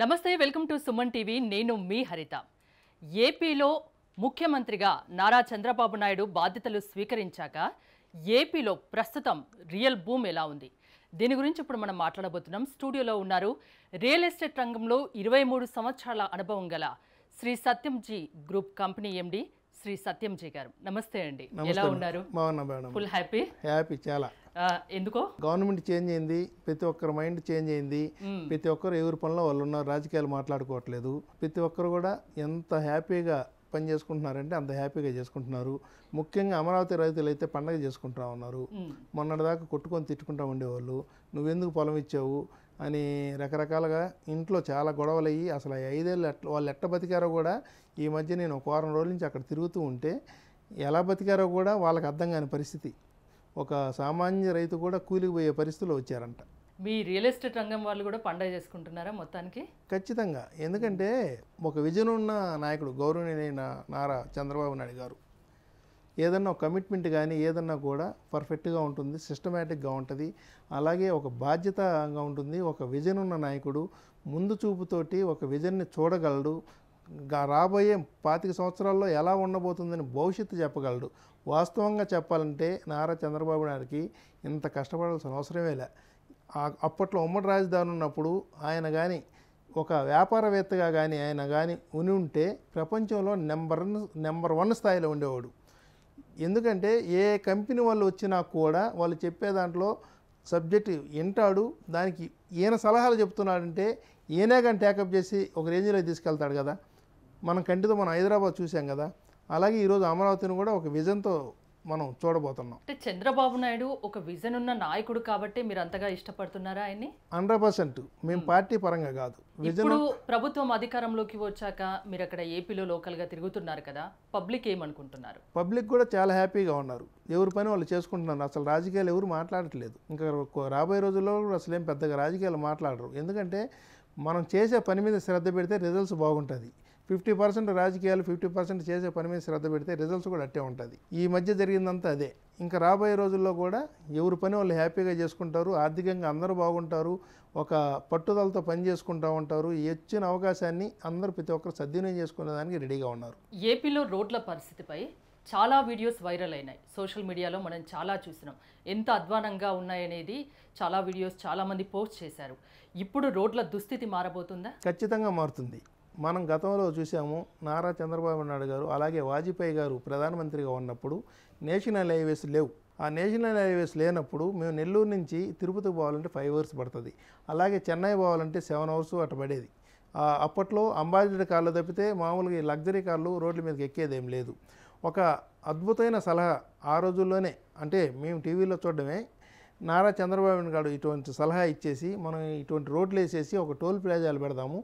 నమస్తే welcome to Suman TV నేను మీ హరిత ఏపీలో ముఖ్యమంత్రిగా నారా చంద్రబాబు నాయుడు బాధ్యతలు స్వీకరించాక ఏపీలో ప్రస్తుతం రియల్ బూమ్ ఎలా ఉంది దీని గురించి ఇప్పుడు మనం మాట్లాడబోతున్నాం స్టూడియోలో ఉన్నారు రియల్ ఎస్టేట్ రంగంలో ఇరవై మూడు సంవత్సరాల అనుభవం గల Shri Satyamji group company MD Shri Satyamji గారు నమస్తే అండి ఎలా ఉన్నారు ఫుల్ హ్యాపీ హ్యాపీ చాలా ఎందుకో గవర్నమెంట్ చేంజ్ అయింది ప్రతి ఒక్కరి మైండ్ చేంజ్ అయింది ప్రతి ఒక్కరు ఎవరి పనిలో వాళ్ళు ఉన్నారు రాజకీయాలు మాట్లాడుకోవట్లేదు ప్రతి ఒక్కరు కూడా ఎంత హ్యాపీగా పని చేసుకుంటున్నారంటే అంత హ్యాపీగా చేసుకుంటున్నారు ముఖ్యంగా అమరావతి రైతులు అయితే పండగ చేసుకుంటా ఉన్నారు మొన్నటిదాకా కొట్టుకొని తిట్టుకుంటా ఉండేవాళ్ళు నువ్వెందుకు పొలం ఇచ్చావు అని రకరకాలుగా ఇంట్లో చాలా గొడవలు అయ్యి అసలు ఐదేళ్ళు ఎట్ వాళ్ళు ఎట్ట బతికారో కూడా ఈ మధ్య నేను ఒక వారం రోజుల నుంచి అక్కడ తిరుగుతూ ఉంటే ఎలా బతికారో కూడా వాళ్ళకి అర్థం కాని పరిస్థితి ఒక సామాన్య రైతు కూడా పోయే పరిస్థితులు వచ్చారంట మీ రియల్ ఎస్టేట్ రంగం వాళ్ళు కూడా పండగ చేసుకుంటున్నారా మొత్తానికి ఖచ్చితంగా ఎందుకంటే ఒక విజన్ ఉన్న నాయకుడు గౌరవనీయులైన నారా చంద్రబాబు నాయుడు గారు ఏదన్నా ఒక కమిట్మెంట్ కానీ ఏదన్నా కూడా పర్ఫెక్ట్గా ఉంటుంది సిస్టమేటిక్గా ఉంటుంది అలాగే ఒక బాధ్యతగా ఉంటుంది ఒక విజన్ ఉన్న నాయకుడు ముందు చూపుతోటి ఒక విజన్ని చూడగలడు రాబోయే పాతిక సంవత్సరాల్లో ఎలా ఉండబోతుందని భవిష్యత్తు చెప్పగలడు వాస్తవంగా చెప్పాలంటే నారా చంద్రబాబు నాయుడికి ఇంత కష్టపడాల్సిన అవసరమే లే అప్పట్లో ఉమ్మడి రాజధాని ఉన్నప్పుడు ఆయన కానీ ఒక వ్యాపారవేత్తగా కానీ ఆయన కానీ ఉని ఉంటే ప్రపంచంలో నెంబర్ నెంబర్ వన్ స్థాయిలో ఉండేవాడు ఎందుకంటే ఏ కంపెనీ వాళ్ళు వచ్చినా కూడా వాళ్ళు చెప్పే దాంట్లో సబ్జెక్ట్ వింటాడు దానికి ఈయన సలహాలు చెప్తున్నాడంటే ఈయనే కానీ టేకప్ చేసి ఒక రేంజ్లో తీసుకెళ్తాడు కదా మనం కంటితో మనం హైదరాబాద్ చూసాం కదా అలాగే ఈరోజు అమరావతిని కూడా ఒక విజన్తో మనం చూడబోతున్నాం అంటే చంద్రబాబు నాయుడు ఒక విజన్ ఉన్న నాయకుడు కాబట్టి మీరు అంతగా ఇష్టపడుతున్నారా ఆయన్ని హండ్రెడ్ పర్సెంట్ మేము పార్టీ పరంగా కాదు విజన్ ప్రభుత్వం అధికారంలోకి వచ్చాక మీరు అక్కడ ఏపీలో లోకల్గా తిరుగుతున్నారు కదా పబ్లిక్ ఏమనుకుంటున్నారు పబ్లిక్ కూడా చాలా హ్యాపీగా ఉన్నారు ఎవరి పని వాళ్ళు చేసుకుంటున్నారు అసలు రాజకీయాలు ఎవరు మాట్లాడట్లేదు ఇంకా రాబోయే రోజుల్లో అసలు ఏం పెద్దగా రాజకీయాలు మాట్లాడరు ఎందుకంటే మనం చేసే పని మీద శ్రద్ధ పెడితే రిజల్ట్స్ బాగుంటుంది ఫిఫ్టీ పర్సెంట్ రాజకీయాలు ఫిఫ్టీ పర్సెంట్ చేసే పని మీద శ్రద్ధ పెడితే రిజల్ట్స్ కూడా అట్టే ఉంటుంది ఈ మధ్య జరిగిందంతా అదే ఇంకా రాబోయే రోజుల్లో కూడా ఎవరి పని వాళ్ళు హ్యాపీగా చేసుకుంటారు ఆర్థికంగా అందరూ బాగుంటారు ఒక పట్టుదలతో పని చేసుకుంటా ఉంటారు వచ్చిన అవకాశాన్ని అందరూ ప్రతి ఒక్కరు సద్వినియోగం చేసుకునేదానికి రెడీగా ఉన్నారు ఏపీలో రోడ్ల పరిస్థితిపై చాలా వీడియోస్ వైరల్ అయినాయి సోషల్ మీడియాలో మనం చాలా చూసినాం ఎంత అధ్వానంగా ఉన్నాయనేది చాలా వీడియోస్ చాలామంది పోస్ట్ చేశారు ఇప్పుడు రోడ్ల దుస్థితి మారబోతుందా ఖచ్చితంగా మారుతుంది మనం గతంలో చూసాము నారా చంద్రబాబు నాయుడు గారు అలాగే వాజ్పేయి గారు ప్రధానమంత్రిగా ఉన్నప్పుడు నేషనల్ హైవేస్ లేవు ఆ నేషనల్ హైవేస్ లేనప్పుడు మేము నెల్లూరు నుంచి తిరుపతి పోవాలంటే ఫైవ్ అవర్స్ పడుతుంది అలాగే చెన్నై పోవాలంటే సెవెన్ అవర్స్ అటు పడేది అప్పట్లో అంబాసిడర్ కార్లు తప్పితే మామూలుగా ఈ లగ్జరీ కార్లు రోడ్ల మీదకి ఎక్కేదేం లేదు ఒక అద్భుతమైన సలహా ఆ రోజుల్లోనే అంటే మేము టీవీలో చూడడమే నారా చంద్రబాబు గారు ఇటువంటి సలహా ఇచ్చేసి మనం ఇటువంటి రోడ్లు వేసేసి ఒక టోల్ ప్లాజాలు పెడదాము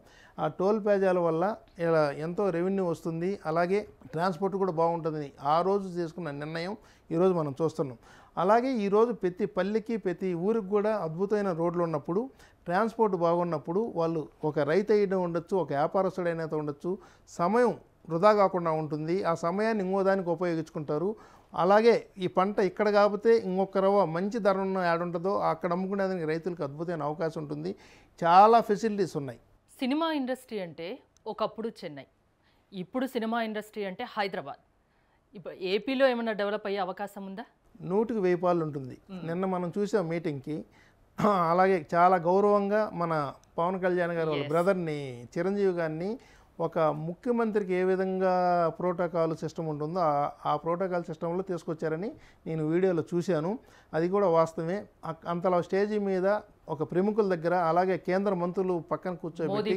ఆ టోల్ ప్లాజాల వల్ల ఇలా ఎంతో రెవెన్యూ వస్తుంది అలాగే ట్రాన్స్పోర్ట్ కూడా బాగుంటుందని ఆ రోజు తీసుకున్న నిర్ణయం ఈరోజు మనం చూస్తున్నాం అలాగే ఈరోజు ప్రతి పల్లెకి ప్రతి ఊరికి కూడా అద్భుతమైన రోడ్లు ఉన్నప్పుడు ట్రాన్స్పోర్ట్ బాగున్నప్పుడు వాళ్ళు ఒక రైతు అయ్యడం ఉండొచ్చు ఒక వ్యాపారస్తుడైన ఉండొచ్చు సమయం వృధా కాకుండా ఉంటుంది ఆ సమయాన్ని ఇంకో దానికి ఉపయోగించుకుంటారు అలాగే ఈ పంట ఇక్కడ కాకపోతే ఇంకొక రవ మంచి ధర ఉన్న ఉంటుందో అక్కడ అమ్ముకునే దానికి రైతులకు అద్భుతమైన అవకాశం ఉంటుంది చాలా ఫెసిలిటీస్ ఉన్నాయి సినిమా ఇండస్ట్రీ అంటే ఒకప్పుడు చెన్నై ఇప్పుడు సినిమా ఇండస్ట్రీ అంటే హైదరాబాద్ ఇప్పుడు ఏపీలో ఏమైనా డెవలప్ అయ్యే అవకాశం ఉందా నూటికి వెయ్యి పాలు ఉంటుంది నిన్న మనం చూసాం మీటింగ్కి అలాగే చాలా గౌరవంగా మన పవన్ కళ్యాణ్ గారు వాళ్ళ బ్రదర్ని చిరంజీవి గారిని ఒక ముఖ్యమంత్రికి ఏ విధంగా ప్రోటోకాల్ సిస్టమ్ ఉంటుందో ఆ ప్రోటోకాల్ సిస్టంలో తీసుకొచ్చారని నేను వీడియోలో చూశాను అది కూడా వాస్తవమే అంతలా స్టేజీ మీద ఒక ప్రముఖుల దగ్గర అలాగే కేంద్ర మంత్రులు పక్కన కూర్చోబెట్టి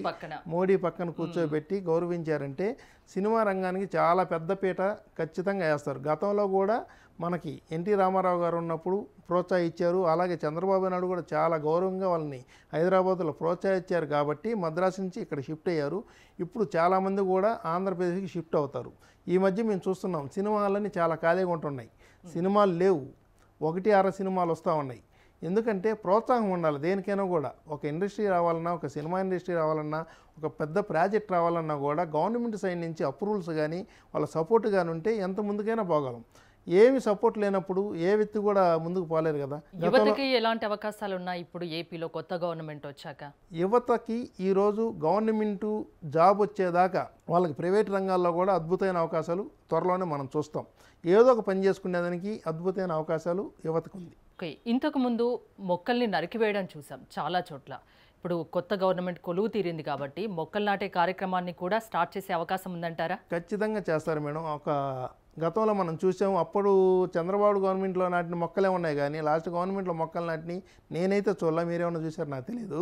మోడీ పక్కన కూర్చోబెట్టి గౌరవించారంటే సినిమా రంగానికి చాలా పెద్ద పీట ఖచ్చితంగా వేస్తారు గతంలో కూడా మనకి ఎన్టీ రామారావు గారు ఉన్నప్పుడు ప్రోత్సహించారు అలాగే చంద్రబాబు నాయుడు కూడా చాలా గౌరవంగా వాళ్ళని హైదరాబాద్లో ప్రోత్సహించారు కాబట్టి మద్రాసు నుంచి ఇక్కడ షిఫ్ట్ అయ్యారు ఇప్పుడు చాలామంది కూడా ఆంధ్రప్రదేశ్కి షిఫ్ట్ అవుతారు ఈ మధ్య మేము చూస్తున్నాం సినిమాలన్నీ చాలా ఖాళీగా ఉంటున్నాయి సినిమాలు లేవు ఒకటి అర సినిమాలు వస్తూ ఉన్నాయి ఎందుకంటే ప్రోత్సాహం ఉండాలి దేనికైనా కూడా ఒక ఇండస్ట్రీ రావాలన్నా ఒక సినిమా ఇండస్ట్రీ రావాలన్నా ఒక పెద్ద ప్రాజెక్ట్ రావాలన్నా కూడా గవర్నమెంట్ సైడ్ నుంచి అప్రూవల్స్ కానీ వాళ్ళ సపోర్ట్ కానీ ఉంటే ఎంత ముందుకైనా పోగలం ఏమి సపోర్ట్ లేనప్పుడు ఏ వ్యక్తి కూడా ముందుకు పోలేరు కదా యువతకి ఎలాంటి అవకాశాలు ఉన్నాయి ఇప్పుడు ఏపీలో కొత్త గవర్నమెంట్ వచ్చాక యువతకి ఈరోజు గవర్నమెంట్ జాబ్ వచ్చేదాకా వాళ్ళకి ప్రైవేట్ రంగాల్లో కూడా అద్భుతమైన అవకాశాలు త్వరలోనే మనం చూస్తాం ఏదో ఒక పని చేసుకునేదానికి అద్భుతమైన అవకాశాలు యువతకు ఉంది ఓకే ఇంతకుముందు మొక్కల్ని నరికివేయడం చూసాం చాలా చోట్ల ఇప్పుడు కొత్త గవర్నమెంట్ కొలువు తీరింది కాబట్టి మొక్కలు నాటే కార్యక్రమాన్ని కూడా స్టార్ట్ చేసే అవకాశం ఉందంటారా ఖచ్చితంగా చేస్తారు మేడం ఒక గతంలో మనం చూసాం అప్పుడు చంద్రబాబు గవర్నమెంట్లో నాటిన మొక్కలే ఉన్నాయి కానీ లాస్ట్ గవర్నమెంట్లో మొక్కలు నాటిని నేనైతే చూడాల మీరేమన్నా చూసారు నాకు తెలియదు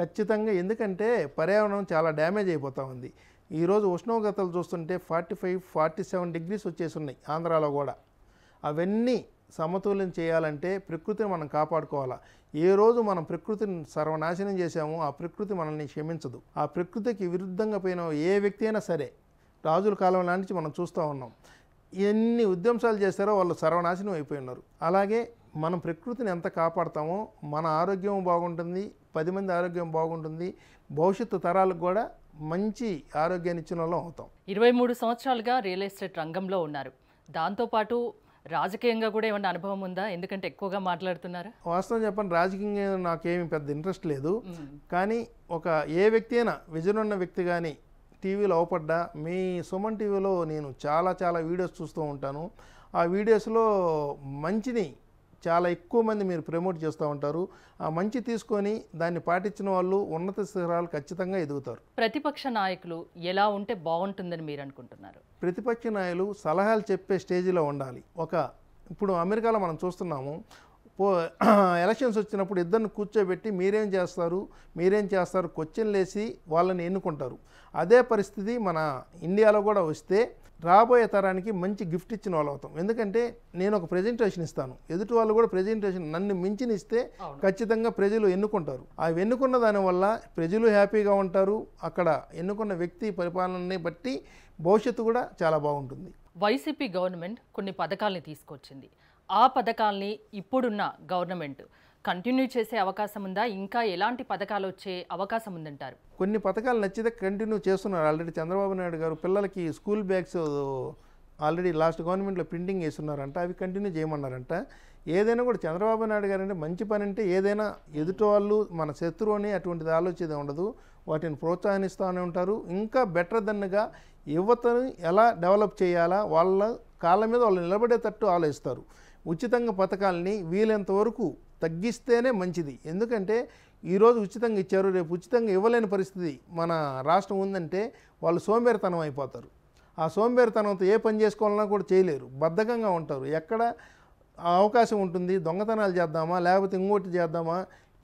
ఖచ్చితంగా ఎందుకంటే పర్యావరణం చాలా డ్యామేజ్ అయిపోతూ ఉంది ఈరోజు ఉష్ణోగ్రతలు చూస్తుంటే forty five forty seven degrees వచ్చేసి ఉన్నాయి ఆంధ్రాలో కూడా అవన్నీ సమతుల్యం చేయాలంటే ప్రకృతిని మనం కాపాడుకోవాలా ఏ రోజు మనం ప్రకృతిని సర్వనాశనం చేశామో ఆ ప్రకృతి మనల్ని క్షమించదు ఆ ప్రకృతికి విరుద్ధంగా పోయిన ఏ వ్యక్తి అయినా సరే రాజుల కాలం లాంటి మనం చూస్తూ ఉన్నాం ఎన్ని ఉద్యమశాలు చేస్తారో వాళ్ళు సర్వనాశనం అయిపోయి ఉన్నారు అలాగే మనం ప్రకృతిని ఎంత కాపాడతామో మన ఆరోగ్యం బాగుంటుంది పది మంది ఆరోగ్యం బాగుంటుంది భవిష్యత్తు తరాలకు కూడా మంచి ఆరోగ్యాన్ని ఇచ్చిన వాళ్ళం అవుతాం ఇరవై మూడు సంవత్సరాలుగా రియల్ ఎస్టేట్ రంగంలో ఉన్నారు దాంతోపాటు రాజకీయంగా కూడా ఏమన్నా అనుభవం ఉందా ఎందుకంటే ఎక్కువగా మాట్లాడుతున్నారా వాస్తవం చెప్పండి రాజకీయంగా నాకేమి పెద్ద ఇంట్రెస్ట్ లేదు కానీ ఒక ఏ వ్యక్తి అయినా విజయనున్న వ్యక్తి కానీ టీవీలో అవపడ్డా మీ సుమన్ టీవీలో నేను చాలా చాలా వీడియోస్ చూస్తూ ఉంటాను ఆ వీడియోస్లో మంచిని చాలా ఎక్కువ మంది మీరు ప్రమోట్ చేస్తూ ఉంటారు ఆ మంచి తీసుకొని దాన్ని పాటించిన వాళ్ళు ఉన్నత శిఖరాలు ఖచ్చితంగా ఎదుగుతారు ప్రతిపక్ష నాయకులు ఎలా ఉంటే బాగుంటుందని మీరు అనుకుంటున్నారు ప్రతిపక్ష నాయకులు సలహాలు చెప్పే స్టేజ్లో ఉండాలి ఒక ఇప్పుడు అమెరికాలో మనం చూస్తున్నాము పో ఎలక్షన్స్ వచ్చినప్పుడు ఇద్దరిని కూర్చోబెట్టి మీరేం చేస్తారు మీరేం చేస్తారు క్వశ్చన్లు వేసి వాళ్ళని ఎన్నుకుంటారు అదే పరిస్థితి మన ఇండియాలో కూడా వస్తే రాబోయే తరానికి మంచి గిఫ్ట్ ఇచ్చిన వాళ్ళు అవుతాం ఎందుకంటే నేను ఒక ప్రజెంటేషన్ ఇస్తాను ఎదుటి వాళ్ళు కూడా ప్రజెంటేషన్ నన్ను మించిన ఇస్తే ఖచ్చితంగా ప్రజలు ఎన్నుకుంటారు ఆ ఎన్నుకున్న దానివల్ల ప్రజలు హ్యాపీగా ఉంటారు అక్కడ ఎన్నుకున్న వ్యక్తి పరిపాలనని బట్టి భవిష్యత్తు కూడా చాలా బాగుంటుంది వైసీపీ గవర్నమెంట్ కొన్ని పథకాలని తీసుకొచ్చింది ఆ పథకాల్ని ఇప్పుడున్న గవర్నమెంట్ కంటిన్యూ చేసే అవకాశం ఉందా ఇంకా ఎలాంటి పథకాలు వచ్చే అవకాశం ఉందంటారు కొన్ని పథకాలు నచ్చితే కంటిన్యూ చేస్తున్నారు ఆల్రెడీ చంద్రబాబు నాయుడు గారు పిల్లలకి స్కూల్ బ్యాగ్స్ ఆల్రెడీ లాస్ట్ గవర్నమెంట్లో ప్రింటింగ్ వేస్తున్నారంట అవి కంటిన్యూ చేయమన్నారంట ఏదైనా కూడా చంద్రబాబు నాయుడు గారు అంటే మంచి పని అంటే ఏదైనా ఎదుటి వాళ్ళు మన అని అటువంటిది ఆలోచన ఉండదు వాటిని ప్రోత్సహిస్తూనే ఉంటారు ఇంకా బెటర్ దన్నుగా యువతను ఎలా డెవలప్ చేయాలా వాళ్ళ కాళ్ళ మీద వాళ్ళు నిలబడేటట్టు ఆలోచిస్తారు ఉచితంగా పథకాలని వీలైనంత వరకు తగ్గిస్తేనే మంచిది ఎందుకంటే ఈరోజు ఉచితంగా ఇచ్చారు రేపు ఉచితంగా ఇవ్వలేని పరిస్థితి మన రాష్ట్రం ఉందంటే వాళ్ళు సోంబేరితనం అయిపోతారు ఆ సోంబేరితనంతో ఏ పని చేసుకోవాలన్నా కూడా చేయలేరు బద్ధకంగా ఉంటారు ఎక్కడ అవకాశం ఉంటుంది దొంగతనాలు చేద్దామా లేకపోతే ఇంకోటి చేద్దామా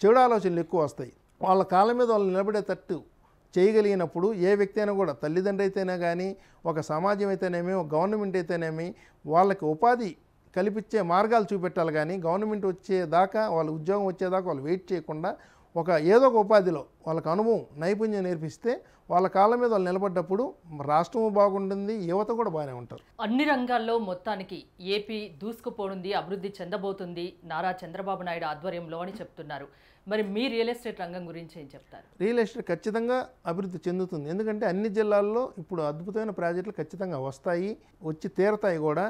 చెడు ఆలోచనలు ఎక్కువ వస్తాయి వాళ్ళ కాళ్ళ మీద వాళ్ళు నిలబడే తట్టు చేయగలిగినప్పుడు ఏ వ్యక్తి అయినా కూడా తల్లిదండ్రి అయితేనే కానీ ఒక సమాజం అయితేనేమి ఒక గవర్నమెంట్ అయితేనేమి వాళ్ళకి ఉపాధి కల్పించే మార్గాలు చూపెట్టాలి కానీ గవర్నమెంట్ వచ్చేదాకా వాళ్ళ ఉద్యోగం వచ్చేదాకా వాళ్ళు వెయిట్ చేయకుండా ఒక ఏదో ఒక ఉపాధిలో వాళ్ళకు అనుభవం నైపుణ్యం నేర్పిస్తే వాళ్ళ కాళ్ళ మీద వాళ్ళు నిలబడ్డప్పుడు రాష్ట్రము బాగుంటుంది యువత కూడా బాగానే ఉంటారు అన్ని రంగాల్లో మొత్తానికి ఏపీ దూసుకుపోనుంది అభివృద్ధి చెందబోతుంది నారా చంద్రబాబు నాయుడు ఆధ్వర్యంలో అని చెప్తున్నారు మరి మీ రియల్ ఎస్టేట్ రంగం గురించి ఏం చెప్తారు రియల్ ఎస్టేట్ ఖచ్చితంగా అభివృద్ధి చెందుతుంది ఎందుకంటే అన్ని జిల్లాల్లో ఇప్పుడు అద్భుతమైన ప్రాజెక్టులు ఖచ్చితంగా వస్తాయి వచ్చి తీరతాయి కూడా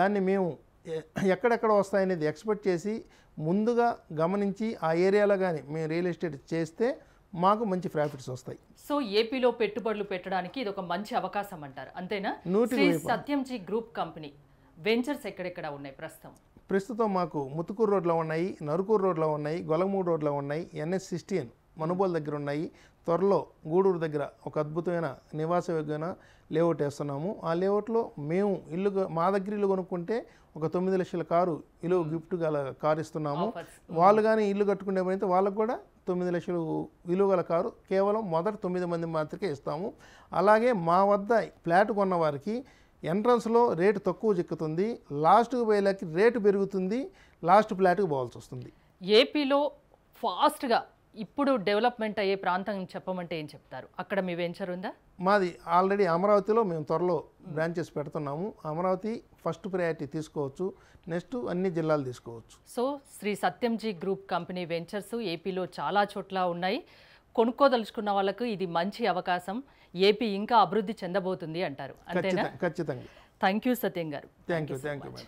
దాన్ని మేము ఎక్కడెక్కడ వస్తాయనేది ఎక్స్పెక్ట్ చేసి ముందుగా గమనించి ఆ ఏరియాలో కానీ మేము రియల్ ఎస్టేట్ చేస్తే మాకు మంచి ప్రాఫిట్స్ వస్తాయి సో ఏపీలో పెట్టుబడులు పెట్టడానికి ఇది ఒక మంచి అవకాశం అంటారు అంతేనా Shri Satyamji group company ventures ఎక్కడెక్కడ ఉన్నాయి ప్రస్తుతం ప్రస్తుతం మాకు ముతుకూరు రోడ్లో ఉన్నాయి నరుకూరు రోడ్లో ఉన్నాయి గొలమూడు రోడ్లో ఉన్నాయి ఎన్ఎస్ సిక్స్టీన్ మనుబోల్ దగ్గర ఉన్నాయి త్వరలో గూడూరు దగ్గర ఒక అద్భుతమైన నివాస యోగ్యమైన లేఅవుట్ వేస్తున్నాము ఆ లేఅవుట్లో మేము ఇల్లు మా దగ్గర ఇల్లు కొనుక్కుంటే ఒక తొమ్మిది లక్షల కారు ఇల్లు గిఫ్ట్ గల కారు ఇస్తున్నాము వాళ్ళు కానీ ఇల్లు కట్టుకునే అయితే వాళ్ళకు కూడా తొమ్మిది లక్షలు విలువ గల కారు కేవలం మొదటి తొమ్మిది మంది మాత్రమే ఇస్తాము అలాగే మా వద్ద ఫ్లాట్ కొన్న వారికి ఎంట్రన్స్లో రేటు తక్కువ చిక్కుతుంది లాస్ట్కు పోయేలాకి రేటు పెరుగుతుంది లాస్ట్ ఫ్లాట్కి పోవాల్సి వస్తుంది ఏపీలో ఫాస్ట్గా ఇప్పుడు డెవలప్మెంట్ అయ్యే ప్రాంతం చెప్పమంటే ఏం చెప్తారు అక్కడ మీ వెంచర్ ఉందా మాది ఆల్రెడీ అమరావతిలో మేము త్వరలో బ్రాంచెస్ పెడుతున్నాము అమరావతి ఫస్ట్ ప్రయారిటీ తీసుకోవచ్చు నెక్స్ట్ అన్ని జిల్లాలు తీసుకోవచ్చు so Shri Satyamji group company ventures ఏపీలో చాలా చోట్ల ఉన్నాయి కొనుక్కోదలుచుకున్న వాళ్ళకు ఇది మంచి అవకాశం ఏపీ ఇంకా అభివృద్ధి చెందబోతుంది అంటారు అంతేనా ఖచ్చితంగా థ్యాంక్ యూ సత్యం గారు థ్యాంక్ యూ థ్యాంక్ యూ